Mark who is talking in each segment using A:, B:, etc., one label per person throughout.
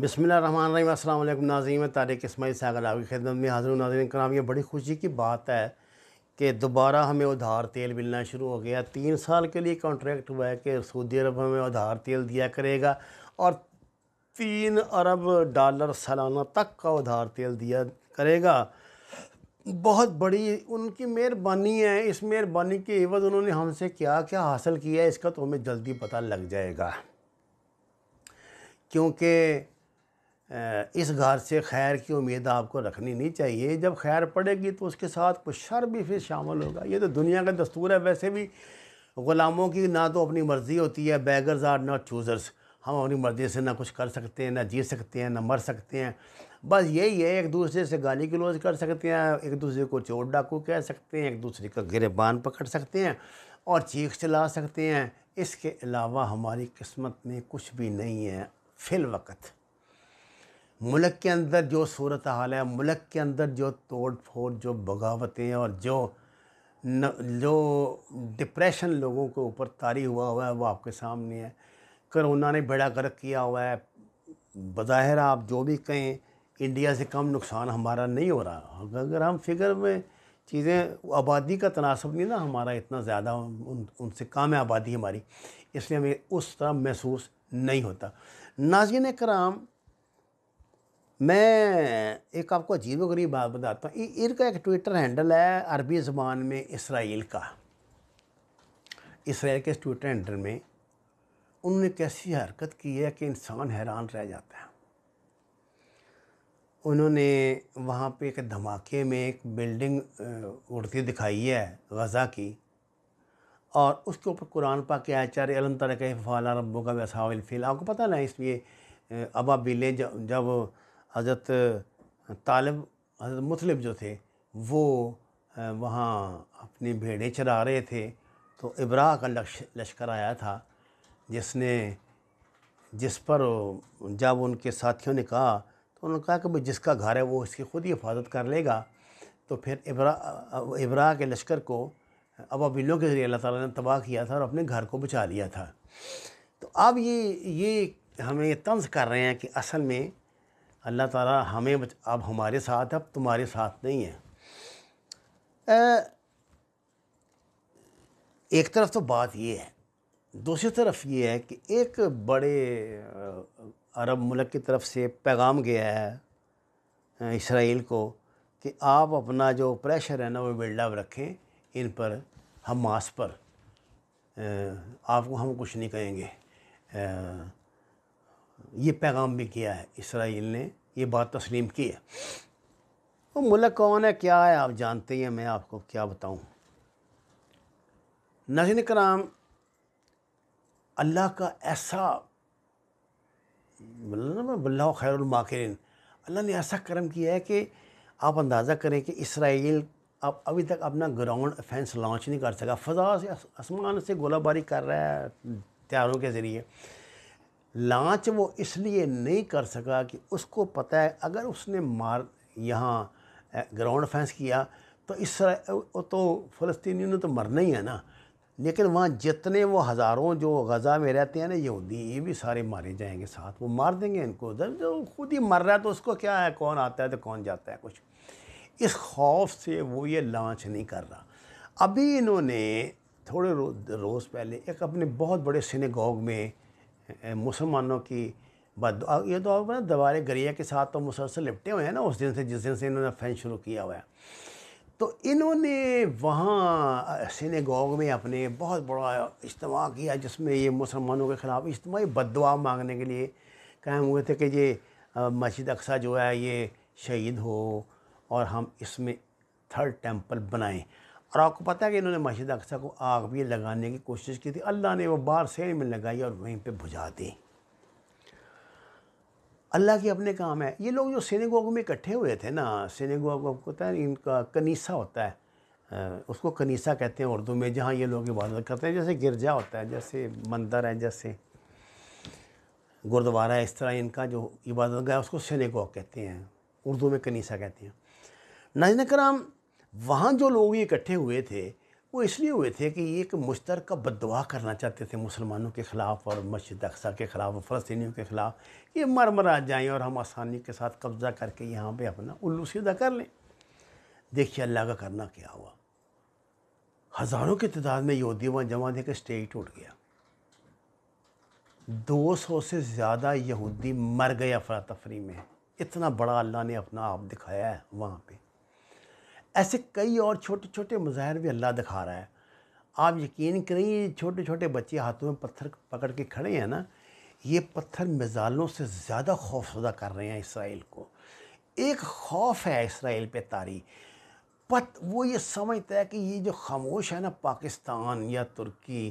A: बसमिल नाजीम तारिक इसमाई सागर आपकी खिदमत में हाजिर नाजरन कराम ये बड़ी खुशी की बात है कि दोबारा हमें उधार तेल मिलना शुरू हो गया तीन साल के लिए कॉन्ट्रैक्ट हुआ है कि सऊदी अरब हमें उधार तेल दिया करेगा और तीन अरब डॉलर सालाना तक का उधार तेल दिया करेगा बहुत बड़ी उनकी मेहरबानी है इस मेहरबानी के एवज उन्होंने हमसे क्या क्या हासिल किया है इसका तो हमें जल्दी पता लग जाएगा क्योंकि इस घर से खैर की उम्मीद आपको रखनी नहीं चाहिए जब खैर पड़ेगी तो उसके साथ कुछ शर भी फिर शामिल होगा ये तो दुनिया का दस्तूर है वैसे भी ग़ुलामों की ना तो अपनी मर्ज़ी होती है बैगर्स आर नॉट चूज़र्स हम अपनी मर्ज़ी से ना कुछ कर सकते हैं ना जी सकते हैं ना मर सकते हैं बस यही है एक दूसरे से गाली गलोज कर सकते हैं एक दूसरे को चोट डाकू कह सकते हैं एक दूसरे का गिरबान पकड़ सकते हैं और चीख चला सकते हैं इसके अलावा हमारी किस्मत में कुछ भी नहीं है फिल वक्त मुल्क के अंदर जो सूरत हाल है मुल्क के अंदर जो तोड़ फोड़ जो बगावतें और जो न, जो डिप्रेशन लोगों के ऊपर तारी हुआ हुआ है वो आपके सामने है करोना ने बेड़ा गर्क किया हुआ है बज़ाहिर आप जो भी कहें इंडिया से कम नुकसान हमारा नहीं हो रहा अगर हम फिगर में चीज़ें आबादी का तनासब नहीं ना हमारा इतना ज़्यादा उन उनसे कम है आबादी हमारी इसलिए हमें उस तरह महसूस नहीं होता नाजिन कराम मैं एक आपको अजीब गरीब बात बताता हूँ इनका एक ट्विटर हैंडल है अरबी ज़बान में इसराइल का इसराइल के इस ट्विटर हैंडल में उन्होंने कैसी हरकत की है कि इंसान हैरान रह जाता है उन्होंने वहाँ पे एक धमाके में एक बिल्डिंग उड़ती दिखाई है गज़ा की और उसके ऊपर कुरान पा के आचार्य अलम तरह के फ़ाला रबों का वसाविल फ़िल आपको पता ना इसलिए अब आप जब, जब हज़रत तालब हज़रत मुतलब जो थे वो वहाँ अपनी भेड़ें चरा रहे थे तो इब्रा का लश्कर आया था जिसने जिस पर जब उनके साथियों ने कहा तो उन्होंने कहा कि भाई जिसका घर है वो इसकी खुद ही हिफाजत कर लेगा तो फिर इब्रा इब्रा के लश्कर को अब अबीलों के ज़रिए अल्लाह ताला ने तबाह किया था और अपने घर को बचा लिया था तो अब ये ये हमें तंज कर रहे हैं कि असल में अल्लाह ताला हमें बच, अब हमारे साथ अब तुम्हारे साथ नहीं है एक तरफ तो बात ये है दूसरी तरफ ये है कि एक बड़े अरब मुल्क की तरफ से पैगाम गया है इसराइल को कि आप अपना जो प्रेशर है ना वो बिल्डअप रखें इन पर हमास पर आपको हम कुछ नहीं कहेंगे ये पैगाम भी किया है इसराइल ने ये बात तस्लीम की है वो तो मुल्क कौन है क्या है आप जानते हैं मैं आपको क्या बताऊँ नजन कराम अल्लाह का ऐसा बल्ला मतलब खैरमाकिन अल्लाह ने ऐसा करम किया है कि आप अंदाज़ा करें कि इसराइल अब अभी तक अपना ग्राउंड ऑफेंस लॉन्च नहीं कर सका फ़जा से आसमान से गोलाबारी कर रहा है हम्म, त्यारों के ज़रिए लांच वो इसलिए नहीं कर सका कि उसको पता है अगर उसने मार यहाँ ग्राउंड फेंस किया तो इस तो फलस्तनी ने तो मरना ही है ना लेकिन वहाँ जितने वो हज़ारों जो गज़ा में रहते हैं ना यहूदी ये भी सारे मारे जाएंगे साथ वो मार देंगे इनको जब जो खुद ही मर रहा है तो उसको क्या है कौन आता है तो कौन जाता है कुछ इस खौफ से वो ये लॉन्च नहीं कर रहा अभी इन्होंने थोड़े रोज़ रोज़ पहले एक अपने बहुत बड़े सिनेगॉग में मुसलमानों की बद ये तो आप ना दबारे गरिया के साथ तो मुसलसल लिपटे हुए हैं ना उस दिन से जिस दिन से इन्होंने फैन शुरू किया हुआ है तो इन्होंने वहाँ सिनेगोग में अपने बहुत बड़ा इज्तम किया जिसमें ये मुसलमानों के ख़िलाफ़ इज्तमी बदवा मांगने के लिए कायम हुए थे कि ये मस्जिद अक्सा जो है ये शहीद हो और हम इसमें थर्ड टेम्पल बनाएं और आपको पता है कि इन्होंने मस्जिद अक्सा को आग भी लगाने की कोशिश की थी अल्लाह ने वो बाहर सेर में लगाई और वहीं पे बुझा दी अल्लाह के अपने काम है ये लोग जो सिनेगोग में इकट्ठे हुए थे ना सिनेगोग आपको पता है इनका कनीसा होता है उसको कनीसा कहते हैं उर्दू में जहाँ ये लोग इबादत करते हैं जैसे गिरजा होता है जैसे मंदिर है जैसे गुरुद्वारा है इस तरह इनका जो इबादत गाह उसको सिनेगोग कहते हैं उर्दू में कनीसा कहते हैं नजन कराम वहाँ जो लोग इकट्ठे हुए थे वो इसलिए हुए थे कि एक का बदवा करना चाहते थे मुसलमानों के ख़िलाफ़ और मस्जिद अक्सा के ख़िलाफ़ और फ़लस्तियों के ख़िलाफ़ ये मर मर आ जाएँ और हम आसानी के साथ कब्ज़ा करके यहाँ पे अपना उल्लू सीधा कर लें देखिए अल्लाह का करना क्या हुआ हज़ारों की तादाद में यहूदी वहाँ जमा देकर स्टेट उठ गया दो सौ से ज़्यादा यहूदी मर गए अफरा तफरी में इतना बड़ा अल्लाह ने अपना आप दिखाया है वहाँ पर ऐसे कई और छोटे छोटे मुजाहर भी अल्लाह दिखा रहा है आप यकीन करें छोटे छोटे बच्चे हाथों में पत्थर पकड़ के खड़े हैं ना ये पत्थर मिज़ालों से ज़्यादा खौफजदा कर रहे हैं इसराइल को एक खौफ है इसराइल पे तारी पत वो ये समझता है कि ये जो खामोश है ना पाकिस्तान या तुर्की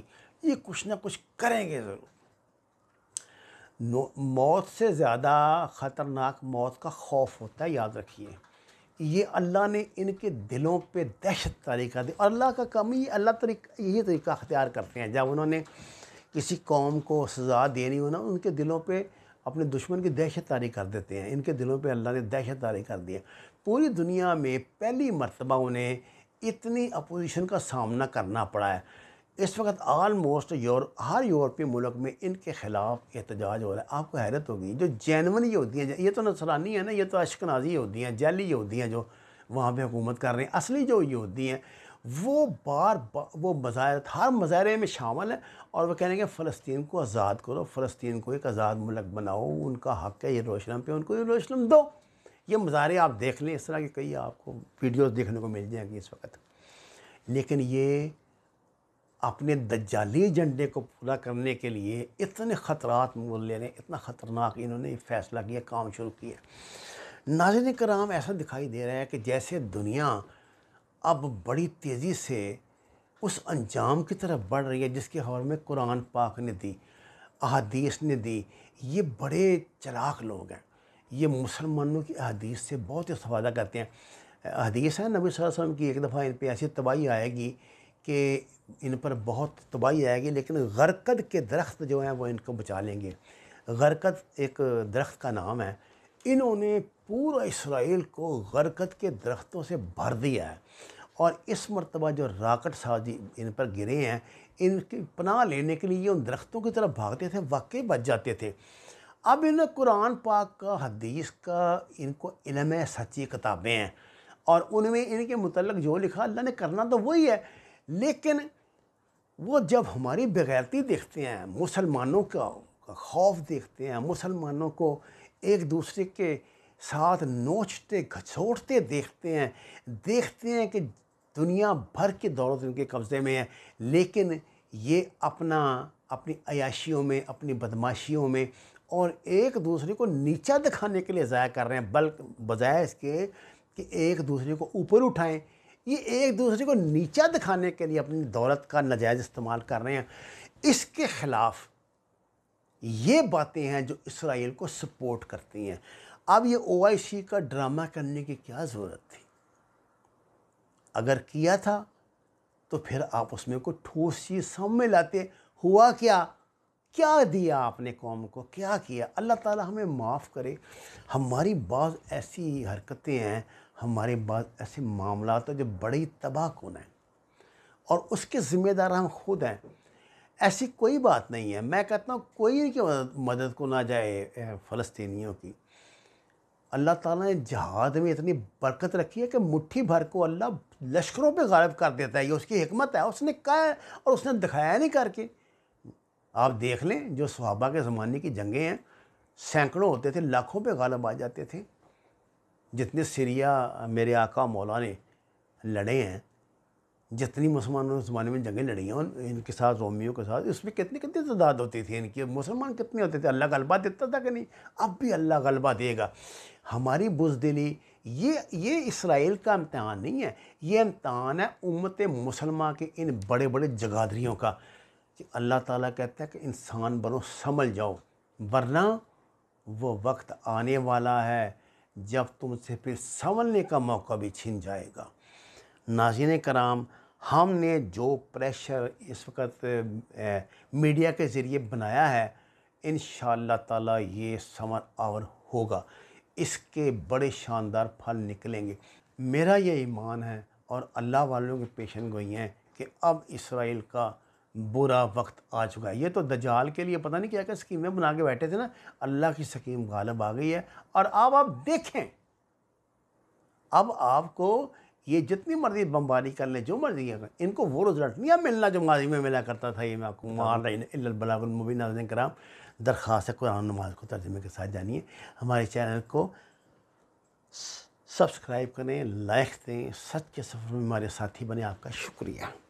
A: ये कुछ ना कुछ करेंगे ज़रूर मौत से ज़्यादा ख़तरनाक मौत का खौफ होता है याद रखिए ये अल्लाह ने इनके दिलों पे दहशत तारी कर दी और अल्लाह का काम ही अल्लाह तरीका यही तरीका अख्तियार करते हैं जब उन्होंने किसी कौम को सज़ा देनी हो ना उनके दिलों पे अपने दुश्मन की दहशत तारी कर देते हैं इनके दिलों पे अल्लाह ने दहशत तारी कर दी है पूरी दुनिया में पहली मरतबा उन्हें इतनी अपोजिशन का सामना करना पड़ा है इस वक्त आलमोस्ट यूर हर यूरोपीय मुल्क में इनके ख़िलाफ़ एहतजाज हो रहा है आपको हैरत होगी जो जैनवन होती हैं ये तो नसरानी है ना ये तो अशकनाजी यहूदी हैं जैली यहूदी हैं जो वहाँ पर हुकूमत कर रहे हैं असली जो यहूदी हैं वो बार, बार वो मज़ाहर हर मज़ारे में शामिल हैं और वह कह रहे हैं कि फ़लस्तीन को आज़ाद करो फ़लस्तीन को एक आज़ाद मुल्क बनाओ उनका हक़ है ये रोशनम पे उनको ये रोशनम दो ये मज़ारे आप देख लें इस तरह के कई आपको वीडियोज़ देखने को मिल जाएंगी इस वक्त लेकिन ये अपने दज्जाली एजेंडे को पूरा करने के लिए इतने ख़तरात मोल्ले ने इतना ख़तरनाक इन्होंने फ़ैसला किया काम शुरू किया नाजन कराम ऐसा दिखाई दे रहा है कि जैसे दुनिया अब बड़ी तेज़ी से उस अंजाम की तरफ बढ़ रही है जिसकी खबर में कुरान पाक ने दी अहदीस ने दी ये बड़े चलाक लोग हैं ये मुसलमानों की अहदीस से बहुत ही सफादा करते हैं अहदीस है नबी वसल्लम की एक दफ़ा इन पर ऐसी तबाही आएगी कि इन पर बहुत तबाही आएगी लेकिन गरकत के दरख्त जो हैं वो इनको बचा लेंगे गरकत एक दरख्त का नाम है इन्होंने पूरा इसराइल को गरकत के दरख्तों से भर दिया है और इस मरतबा जो राकेट साजी इन पर गिरे हैं इनकी पनाह लेने के लिए ये उन दरख्तों की तरफ भागते थे वाकई बच जाते थे अब इन कुरान पाक का हदीस का इनको इलम सच्ची किताबें हैं और उनमें इनके मतलब जो लिखा अल्लाह ने करना तो वही है लेकिन वो जब हमारी बेगैरती देखते हैं मुसलमानों का, खौफ देखते हैं मुसलमानों को एक दूसरे के साथ नोचते घसोटते देखते हैं देखते हैं कि दुनिया भर की दौलत उनके कब्ज़े में है लेकिन ये अपना अपनी अयाशियों में अपनी बदमाशियों में और एक दूसरे को नीचा दिखाने के लिए ज़ाया कर रहे हैं बल्कि बजाय इसके कि एक दूसरे को ऊपर उठाएं ये एक दूसरे को नीचा दिखाने के लिए अपनी दौलत का नजायज इस्तेमाल कर रहे हैं इसके ख़िलाफ़ ये बातें हैं जो इसराइल को सपोर्ट करती हैं अब ये सी का ड्रामा करने की क्या ज़रूरत थी अगर किया था तो फिर आप उसमें कोई ठोस चीज़ सामने लाते हुआ क्या क्या दिया आपने कौम को क्या किया अल्लाह ताला हमें माफ़ करे हमारी बाज़ ऐसी हरकतें हैं हमारे बाद ऐसे मामला हैं जो बड़े ही तबाह कौन हैं और उसके ज़िम्मेदार हम खुद हैं ऐसी कोई बात नहीं है मैं कहता हूँ कोई की मदद, मदद को ना जाए फ़लस्तीनियों की अल्लाह ताला ने जहाद में इतनी बरकत रखी है कि मुट्ठी भर को अल्लाह लश्करों पे गालब कर देता है ये उसकी हमत है उसने कहा है और उसने दिखाया नहीं करके आप देख लें जो सहाबा के ज़माने की जंगें हैं सैकड़ों होते थे लाखों पे गालब आ जाते थे जितने सीरिया मेरे आका मौला ने लड़े हैं जितनी मुसलमानों ने ज़माने में जंगें लड़ी हैं उन इनके साथ रोमियों के साथ उसमें कितनी कितनी तादाद होती थी इनकी मुसलमान कितने होते थे अल्लाह गलबा देता था कि नहीं अब भी अल्लाह गलबा देगा हमारी बुजदिली ये ये इसराइल का इम्तहान नहीं है ये इम्तहान है उम्मत मुसलमान के इन बड़े बड़े जगादरियों का कि अल्लाह ताला कहता है कि इंसान बनो समझ जाओ वरना वो वक्त आने वाला है जब तुमसे फिर संभलने का मौका भी छिन जाएगा नाजिन कराम हमने जो प्रेशर इस वक्त मीडिया के ज़रिए बनाया है इन ताला ये समर आवर होगा इसके बड़े शानदार फल निकलेंगे मेरा ये ईमान है और अल्लाह वालों की पेशन गोई हैं कि अब इसराइल का बुरा वक्त आ चुका है ये तो दजाल के लिए पता नहीं क्या क्या स्कीमें बना के बैठे थे ना अल्लाह की स्कीम गालब आ गई है और अब आप देखें अब आपको ये जितनी मर्जी बमबारी कर लें जो मर्जी है इनको वो रिजल्ट नहीं अब मिलना जो माजी में मिला करता था ये मैं आपको मार रही नाजन कराम दरख्वास्त है कुरान नमाज को तर्जमे के साथ जानिए हमारे चैनल को सब्सक्राइब करें लाइक दें सच के सफ़र में हमारे साथी बने आपका शुक्रिया